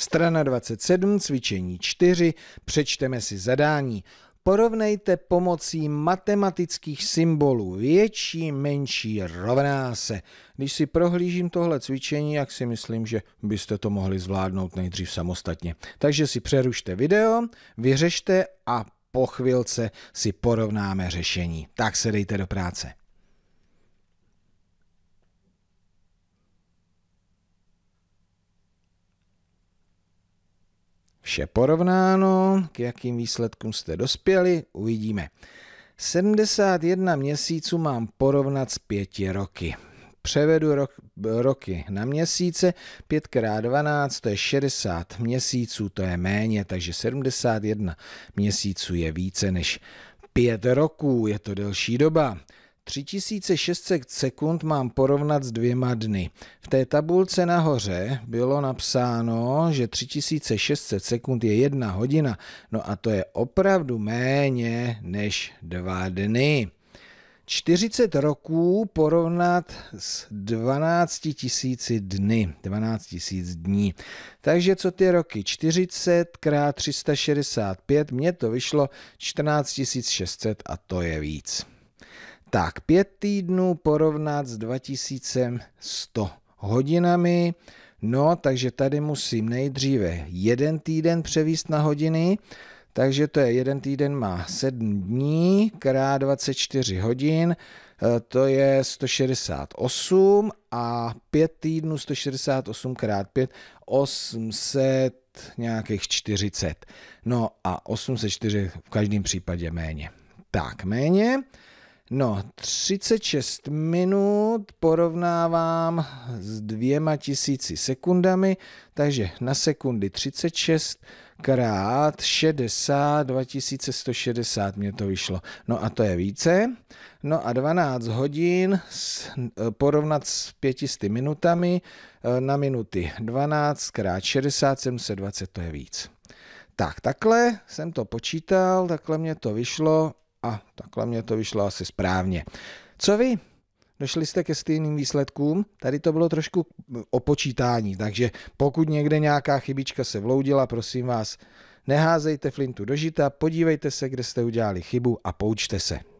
Strana 27, cvičení 4, přečteme si zadání. Porovnejte pomocí matematických symbolů větší, menší, rovná se. Když si prohlížím tohle cvičení, jak si myslím, že byste to mohli zvládnout nejdřív samostatně. Takže si přerušte video, vyřešte a po chvilce si porovnáme řešení. Tak se dejte do práce. vše porovnáno, k jakým výsledkům jste dospěli, uvidíme. 71 měsíců mám porovnat s pěti roky. Převedu rok, roky na měsíce, 5 x 12 to je 60 měsíců, to je méně, takže 71 měsíců je více než 5 roků, je to delší doba. 3600 sekund mám porovnat s dvěma dny. V té tabulce nahoře bylo napsáno, že 3600 sekund je jedna hodina, no a to je opravdu méně než dva dny. 40 roků porovnat s 12 000 dny, 12 000 dní. Takže co ty roky? 40 krát 365, mně to vyšlo 14 600 a to je víc. Tak, pět týdnů porovnat s 2100 hodinami. No, takže tady musím nejdříve jeden týden převíst na hodiny, takže to je jeden týden má 7 dní krát 24 hodin, e, to je 168 a 5 týdnů 168 krát 5, 800 nějakých 40. No a 804 v každém případě méně. Tak, méně. No, 36 minut porovnávám s dvěma tisíci sekundami, takže na sekundy 36 krát 60, 2160 mě to vyšlo. No a to je více. No a 12 hodin e, porovnat s 500 minutami e, na minuty 12 krát 60, 720 to je víc. Tak, takhle jsem to počítal, takhle mě to vyšlo a takhle mě to vyšlo asi správně. Co vy? Došli jste ke stejným výsledkům? Tady to bylo trošku o počítání, takže pokud někde nějaká chybička se vloudila, prosím vás, neházejte flintu do žita, podívejte se, kde jste udělali chybu a poučte se.